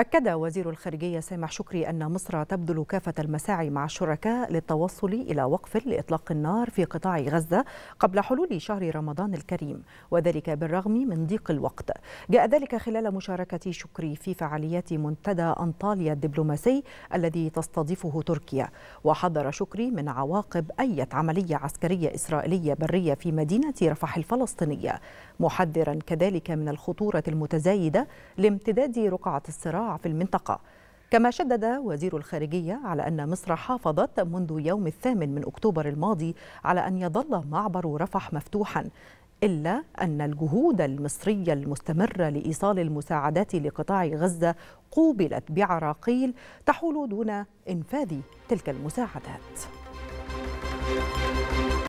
أكد وزير الخارجية سامح شكري أن مصر تبذل كافة المساعي مع الشركاء للتوصل إلى وقف لإطلاق النار في قطاع غزة قبل حلول شهر رمضان الكريم وذلك بالرغم من ضيق الوقت جاء ذلك خلال مشاركة شكري في فعاليات منتدى أنطاليا الدبلوماسي الذي تستضيفه تركيا وحذر شكري من عواقب أي عملية عسكرية إسرائيلية برية في مدينة رفح الفلسطينية محذرا كذلك من الخطورة المتزايدة لامتداد رقعة الصراع في المنطقة كما شدد وزير الخارجية على أن مصر حافظت منذ يوم الثامن من أكتوبر الماضي على أن يظل معبر رفح مفتوحا إلا أن الجهود المصرية المستمرة لإيصال المساعدات لقطاع غزة قوبلت بعراقيل تحول دون إنفاذ تلك المساعدات.